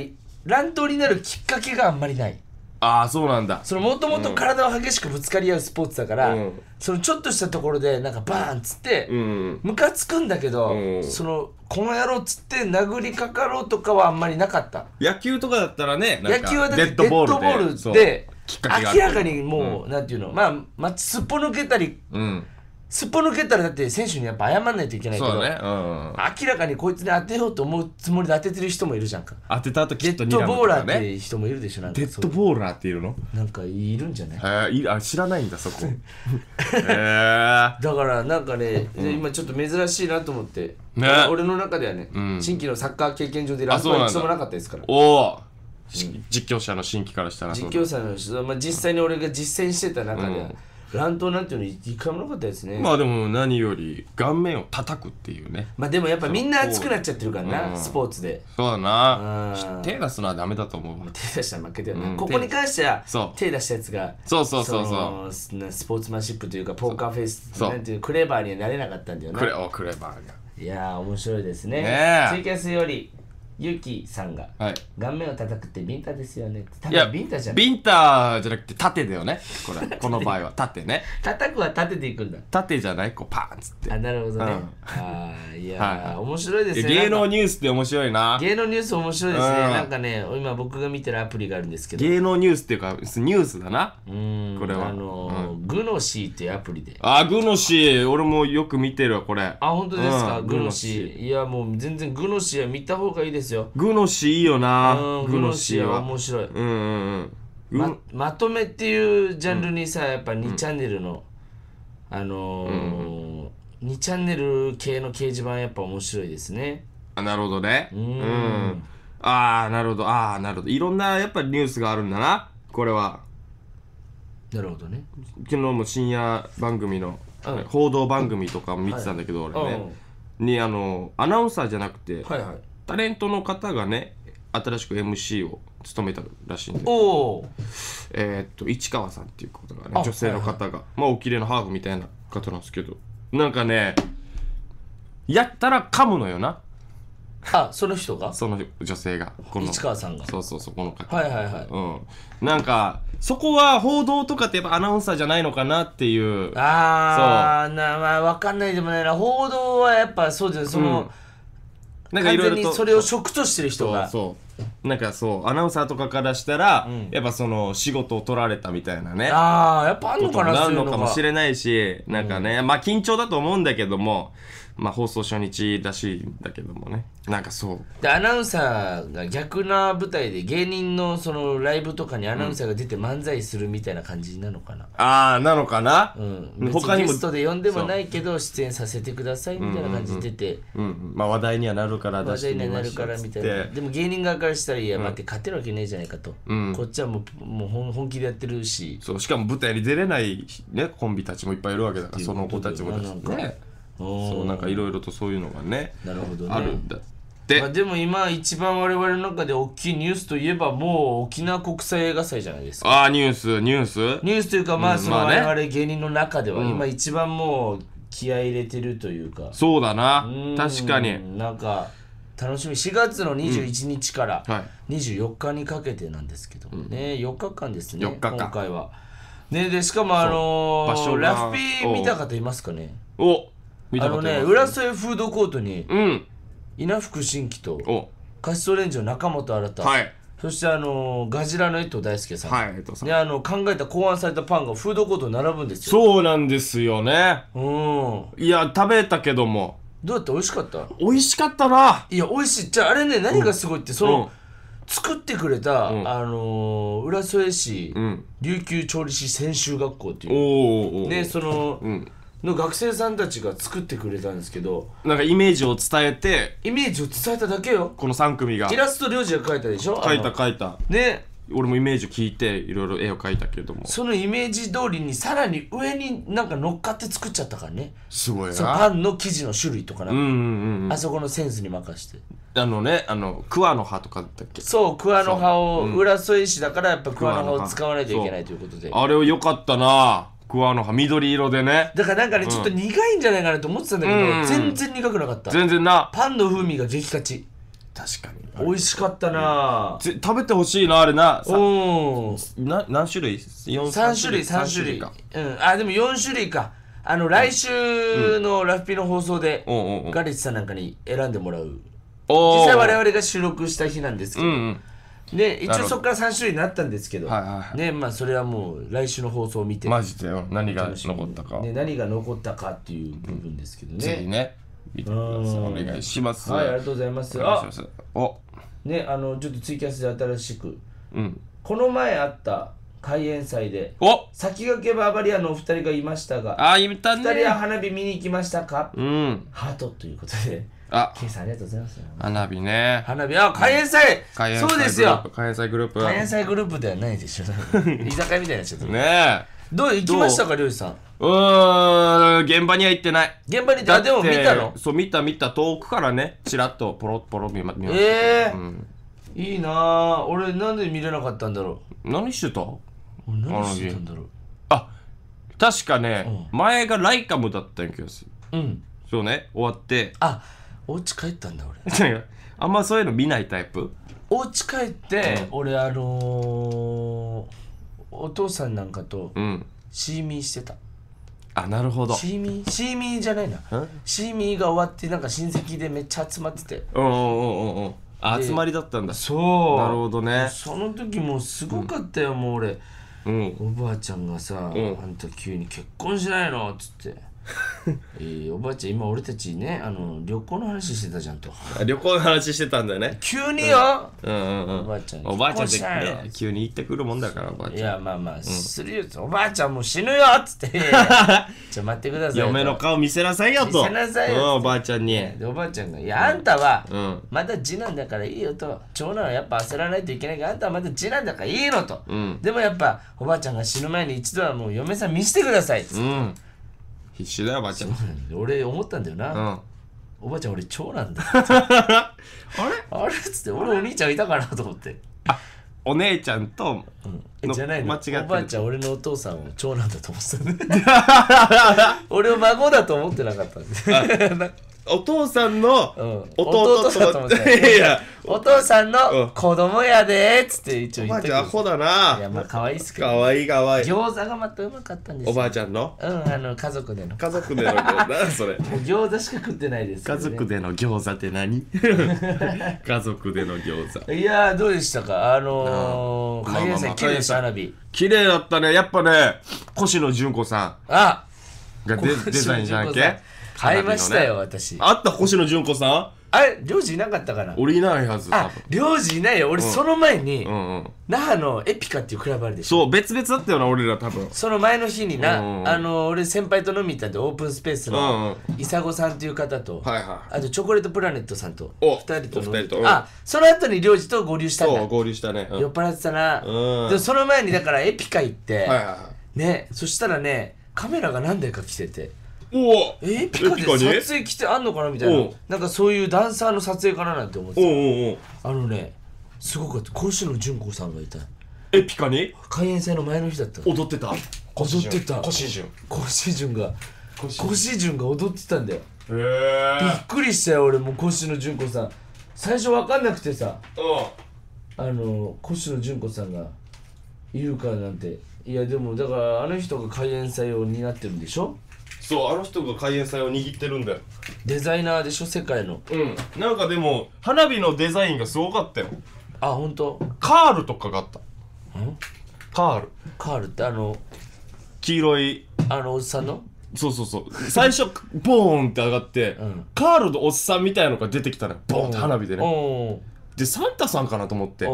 乱闘になるきっかけがあんまりないああそうなんだそのもともと体を激しくぶつかり合うスポーツだから、うん、そのちょっとしたところでなんかバーンっつってムカ、うん、つくんだけど、うん、そのこの野郎っつって殴りかかろうとかはあんまりなかった野球とかだったらね野球はだってデッドボールで明らかにもう、うん、なんていうのまあ、まあすっぽ抜けたり、うんすっぽ抜けたらだって選手にやっぱ謝らないといけないけど、ねうん、明らかにこいつに当てようと思うつもりで当ててる人もいるじゃんか当てた後きっととか、ね、デッドボーラーって人もいるでしょなんかデッドボーラーっているのなんかいるんじゃないいあ知らないんだそこえ ー、だからなんかね、今ちょっと珍しいなと思って、ね、俺の中ではね、うん、新規のサッカー経験上でラストは一度もなかったですからおお実況者の新規からしたら実況者の人、まあ、実際に俺が実践してた中では、乱闘なんていうの一回もなかったですねまあでも何より顔面を叩くっていうねまあでもやっぱみんな熱くなっちゃってるからな、うん、スポーツでそうだな手出すのはダメだと思う手出したら負けだよな、うん、ここに関しては手出したやつがそうそうそうそうスポーツマンシップというかポーカーフェイスなんていうクレバーにはなれなかったんだよなクレバーにいや面白いですねツイキャスよりゆきさんが、はい、顔面を叩くってビンタですよねいやビンタじゃビンタじゃなくて縦だよねこれこの場合は縦ね叩くは縦でいくんだ縦じゃないこうパーンっつってあなるほどね、うん、あいや、はい、面白いですね芸能ニュースって面白いな芸能ニュース面白いですね、うん、なんかね今僕が見てるアプリがあるんですけど芸能ニュースっていうかニュースだなうんこれはあのーうん、グノシーっていうアプリであグノシー俺もよく見てるわこれあ本当ですか、グノシーいやもう全然グノシーは見た方がいいですですよグの詩いいよなグシーは面白いうんうんうんまとめっていうジャンルにさ、やっぱ2チャンネルの、あの二2チャンネル系の掲示板やっぱ面白いですねあなるほどねうんああなるほどああなるほどいろんなやっぱりニュースがあるんだなこれはなるほどね昨日も深夜番組の、報道番組とかも見てたんだけど、俺ね、にあのアナウンサーじゃなくて、はいはい、タレントの方がね新しく MC を務めたらしいんでおえーっと市川さんっていうことがね女性の方が、まあおきれいのハーフみたいな方なんですけどなんかねやったら噛むのよなあその人がその女性がこの市川さんがそうそうそうこの方はいはいはいうん、なんかそこは報道とかってやっぱアナウンサーじゃないのかなっていうああ、なまあ分かんないでもないな報道はやっぱそうじゃんその、なんかいろいろそれを食としてる人がそうなんかそうアナウンサーとかからしたら、うん、やっぱその仕事を取られたみたいなねああやっぱあんのかななるのかもしれないしなんかね、うん、まあ緊張だと思うんだけどもまあ放送初日らしいんだけどもねなんかそうでアナウンサーが逆な舞台で芸人のそのライブとかにアナウンサーが出て漫才するみたいな感じなのかな、ああなのかな、うん、他にもゲストで呼んでもないけど出演させてくださいみたいな感じで出て、うん、うんうん、まあ話題にはなるから出話して題にはなるからみたいなでも芸人側からしたらいや待って勝てるわけねえじゃないかと、うんこっちはもうもう本本気でやってるしそうしかも舞台に出れない、ね、コンビたちもいっぱいいるわけだからその子たちもねそうなんかいろいろとそういうのがねなるほど、ね、あるんだって、まあ、でも今一番我々の中で大きいニュースといえばもう沖縄国際映画祭じゃないですかああニュースニュースニュースというかまあその我々芸人の中では今一番もう気合い入れてるというか、うん、そうだな確かになんか楽しみ4月の21日から24日にかけてなんですけどね、うん、4日間ですね今回はねでしかもあのー、ラフピー見た方いますかねお見あたこのね浦添フードコートにうん稲福新規とおカシソレンジの中本新、はいそしてあのガジラの江藤大輔さん、はい江さん、ねあの考えた考案されたパンがフードコートに並ぶんですよそうなんですよねうんいや食べたけどもどうやって美味しかった美味しかったないや美味しいじゃああれね何がすごいってその、うん作ってくれた、うんあのー浦添市うん琉球調理師専修学校っていうおーおーおーねその、うんの学生さんたちが作ってくれたんですけどなんかイメージを伝えてイメージを伝えただけよこの3組がイラスト領事が描いたでしょ描いた描いたね俺もイメージを聞いていろいろ絵を描いたけれどもそのイメージ通りにさらに上になんか乗っかって作っちゃったからねすごいなパンの生地の種類とかな、うんうんうん、あそこのセンスに任せてあのねあの桑の葉とかだっけそう桑の葉を浦添市だからやっぱ桑の葉を使わないといけないということで、あれをよかったな僕はあの緑色でねだからなんかね、うんちょっと苦いんじゃないかなと思ってたんだけど、うん全然苦くなかった全然なパンの風味が激勝ち確かに美味しかったなぜ食べてほしいなあれなうんな何種類四3種類3種類か、うん、あでも4種類かあの来週のラフピーの放送で、うんうんうんガレッジさんなんかに選んでもらう実際我々が収録した日なんですけうど、んうんで一応そこから3種類になったんですけど、はいはいはい、ねまあ、それはもう来週の放送を見てマジでよ何が残ったか、ね、何が残ったかっていう部分ですけどね、ぜひね見てくださいお願いしますはいありがとうございますあおねあのちょっとツイキャスで新しく、うん、この前あった開演祭で先駆けバーバリアのお二人がいましたがあいた、ね、2人は花火見に行きましたか、うん、ハートということであ、ケイさんありがとうございます。花火ね。花火、あ、開援祭、そうですよ。開援祭グループ。開援祭グループではないでしょ。居酒屋みたいなやつねえ。どう行きましたか、漁師さん。うん、現場には行ってない。現場に行ってあ、でも見たのそう、見た見た。遠くからね、ちらっとポロポロ見ました。ええーうん、いいなぁ。俺、なんで見れなかったんだろう。何してた俺、何してたんだろう。あ、確かね、うん、前がライカムだったんやけど、うん。そうね、終わって。あ、お家帰ったんだ俺 あんまそういうの見ないタイプお家帰って、俺あのーお父さんなんかとうんシーミーしてたあなるほどシーミーシーミーじゃないなシーミーが終わってなんか親戚でめっちゃ集まっててうんうんうんうん集まりだったんだそうなるほどねその時もうすごかったよ、もう俺うんおばあちゃんがさ、うんあんた急に結婚しないのっつって えー、おばあちゃん今俺たちねあの旅行の話してたじゃんと旅行の話してたんだよね急によ、うんうんうん、おばあちゃんおばあちゃんで、ね、急に行ってくるもんだからおばあちゃんいやまあまあ、うん、するよおばあちゃんもう死ぬよっつってじゃ待ってください嫁の顔見せなさいよと見せなさいよ、うん、おばあちゃんにおばあちゃん が「いやあんたは、うん、まだ次男だからいいよと長男はやっぱ焦らないといけないからあんたはまだ次男だからいいのと、でもやっぱおばあちゃんが死ぬ前に一度はもう嫁さん見せてくださいっつって、必死だよばあちゃん俺思ったんだよな、うんおばあちゃん俺長男だ あれあれっつって俺お兄ちゃんいたかなと思ってお姉ちゃんと、うん、じゃないのおばあちゃん俺のお父さんを長男だと思ってたね 俺を孫だと思ってなかったんで お父さんの弟と思って。いや、お父さんの子供やでっつって一応言って。おばあちゃん、アホだな。いや、まあ、可愛いっすけど。可愛い可愛い。餃子がまたうまかったんですおばあちゃんのうん、あの、家族での。家族での餃子それ。餃子しか食ってないです。家族での餃子って何 家族での餃子。いや、どうでしたかあのー、影さん、綺麗でした、花火。綺麗だったね。やっぱね、越野純子さん。あがデ デザインじゃんけ買いましたよ、私あった星野純子さんあれ領事いなかったから。俺いないはずあ領事いないよ俺その前に、那覇のエピカっていうクラブあるでしょそう別々だったよな俺ら多分その前の日にな、あの俺先輩と飲み行ったんでオープンスペースのいさごさんという方と、あとチョコレートプラネットさんと2人と飲みと、あその後に領事と合流したんだそう合流したね、酔っ払ってたな、でその前にだからエピカ行って、ねそしたらねカメラが何台か来てておおえー、ピカで撮影来てあんのかなみたいななんかそういうダンサーの撮影かななんて思ってたあのねすごかった今週の純子さんがいたエピカに開演祭の前の日だった踊ってた踊ってたコシジュンコシジュンがコシジュンが踊ってたんだよへえびっくりしたよ俺も今週の純子さん最初分かんなくてさあのコシの純子さんがいるかなんていやでもだからあの人が開演祭を担ってるんでしょそうあの人が開演祭を握ってるんだよデザイナーでしょ世界のうんなんかでも花火のデザインがすごかったよあ本当カールとかがあったんカールカールってあの黄色いあのおじさんのそうそうそう最初ボーンって上がって、うんカールのおっさんみたいのが出てきたらボーンって花火でねおでサンタさんかなと思って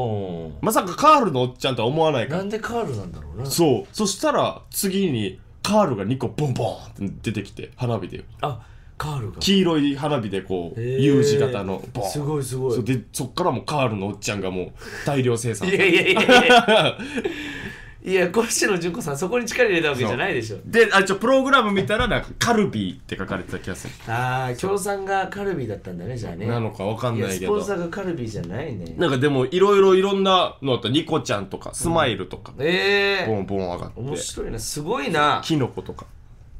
まさかカールのおっちゃんとは思わないからなんでカールなんだろうなそうそしたら次にカールが2個ボンボンって出てきて花火であカールが黄色い花火でこう U 字型のボンすごいすごいでそっからもカールのおっちゃんがもう大量生産いやいやいやいや いや越野純子さんそこに力入れたわけじゃないでしょであちょプログラム見たらなんかカルビーって書かれてた気がするああ協賛がカルビーだったんだねじゃあねなのかわかんないけどスポンサーがカルビーじゃないねなんかでもいろいろいろんなのあったニコちゃんとかスマイルとか、うん、ええー、ボンボン上がって面白いなすごいなキノコとか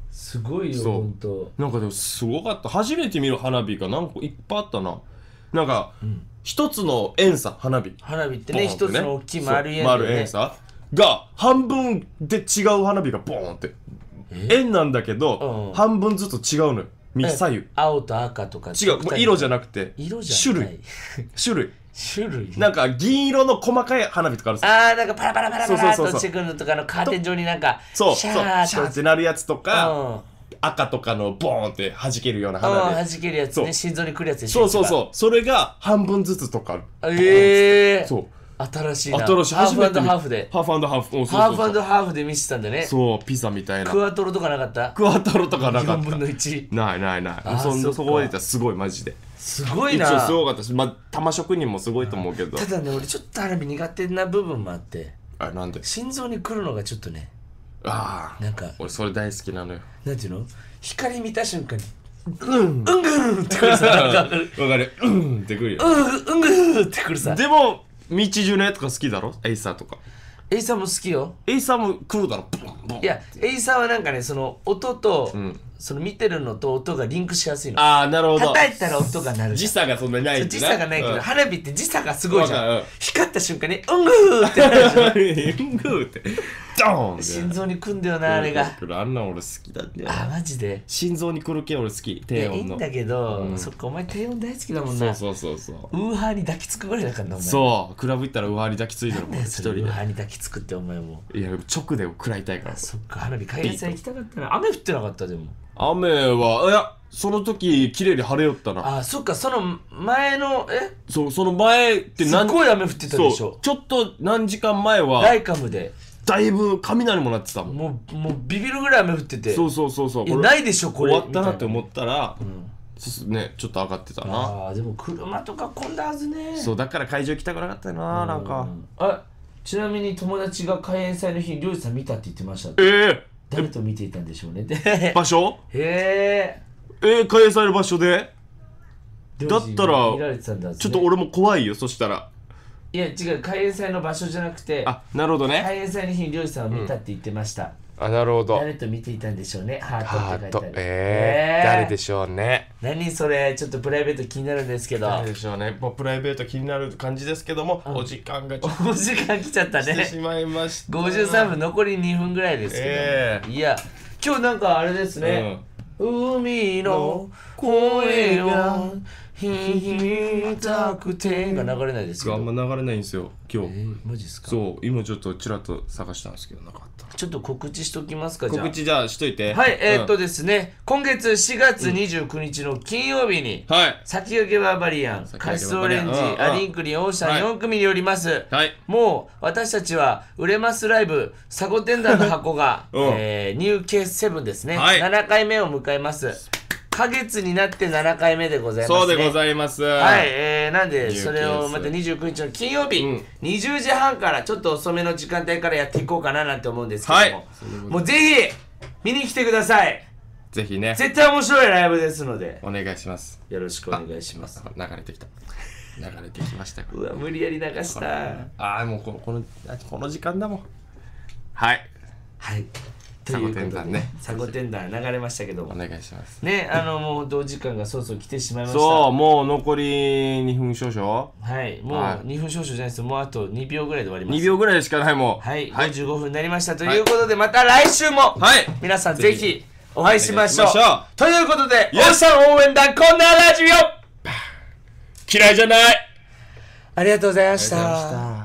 すごいよ本当なんかでもすごかった初めて見る花火が何個いっぱいあったななんか、うん、一つの円さ花火花火ってね、ね、一つの大きい丸円、ね、丸円さが半分で違う花火がボーンって円なんだけど、半分ずつ違うのよ右左右青と赤とか違うもう色じゃなくて色じゃ種類種類なんか銀色の細かい花火とかあるああなんかパラパラパラパラっと落ちてくるのとかのカーテン上になんかそうシそうャーってなるやつとか、赤とかのボーンって弾けるような花火弾けるやつね心臓にくるやつでしそうそうそうそれが半分ずつとかあるええそう新しいな新しいハーフハーフでハーフハーフハーフハーフで見せたんだねそうピザみたいなクワトロとかなかったクワトロとかなかった4分の1ないないないそそそこまでいったらすごいマジですごいな一応すごかったしまあ玉職人もすごいと思うけどただね俺ちょっとアラビ苦手な部分もあってあなんで心臓に来るのがちょっとねああなんか俺それ大好きなのよなんていうの光見た瞬間にうん、うんぐるってくるさ。わかる。うんってくるよ。うん、うんぐるってくるさ。でも、道順のやつが好きだろエイサーとかエイサーも好きよエイサーも来るだろブンブンいやエイサーはなんかねその音と、うんその見てるのと音がリンクしやすいのああなるほど叩いたら音が鳴る時差がそんなにない時差がないけど、花火って時差がすごいじゃん、光った瞬間に「うんぐー!」ってなるじゃんぐグーってドーンって心臓にくんだよなあれがあんなん俺好きだってあマジで心臓にくるん俺好きい低やいいんだけど、そっかお前低音大好きだもんなそうそうそうそうウーハーに抱きつくぐらいだからなそうクラブ行ったらハーに抱きついてるもん一人ウーハーに抱きつくってお前もいや直で食らいたいからそっか花火海岸さん行きたかったな雨降ってなかったでも雨は、いや、その時、綺麗に晴れよったな。あそっか、その前の、えそう、その前ってす何ごい雨降ってたでしょ。ちょっと何時間前は、ライカムで。だいぶ雷もなってたもん。もう、もうビビるぐらい雨降ってて。そうそうそうそう。いや、ないでしょ、これ。終わったなって思ったら、そうっね、ちょっと上がってたな。あでも車とか混んだはずね。そう、だから会場行きたくなかったよな、なんか。あちなみに友達が開演祭の日にり師うさん見たって言ってましたええ誰と見ていたんでしょうねって 場所へええー、開催される場所でだったら、ね、ちょっと俺も怖いよそしたらいや違う開演祭の場所じゃなくてあなるほどね開演祭の日に漁師さんを見たって言ってました、うんあなるほど誰と見ていたんでしょうねハートって書いてあるえー、えー、誰でしょうね何それちょっとプライベート気になるんですけど誰でしょうねもうプライベート気になる感じですけども、うん、お時間がちょっとお時間来ちゃったねしてしまいました53分残り二分ぐらいですけど、えー、いや今日なんかあれですね、うん、海の声をひたくてが流れないですけどあんま流れないんですよ今日、えー、マジっすかそう今ちょっとちらっと探したんですけどなかったちょっと告知しときますか告知じゃあしといてはい、えー、っとですね今月4月29日の金曜日に、うん、先駆けバーバリアンカシオレンジ、うん、アリンクリンオーシャン4組によります、はい、もう私たちは売れますライブサゴテンダーの箱が、うん、えー、ニューケース7ですね、はい、7回目を迎えますか月になって7回目でございます、ね、そうでございますはい、えー、なんでそれをまた29日の金曜日、うん、20時半からちょっと遅めの時間帯からやっていこうかななんて思うんですけども、はい、もうぜひ見に来てくださいぜひね絶対面白いライブですのでお願いしますよろしくお願いします流れてきた流れてきましたうわ無理やり流したああもうこのこのこの時間だもんはいはいサゴダーねサゴダー流れましたけどお願いしますねあのもう同時間がそろそろ来てしまいましたそうもう残り2分少々はいもう2分少々じゃないですもうあと2秒ぐらいで終わります2秒ぐらいしかないもうはい、は55分になりましたということで、また来週も、はい、皆さんぜひお会いしましょうということで大さん応援団こんなラジオ嫌いじゃないありがとうございました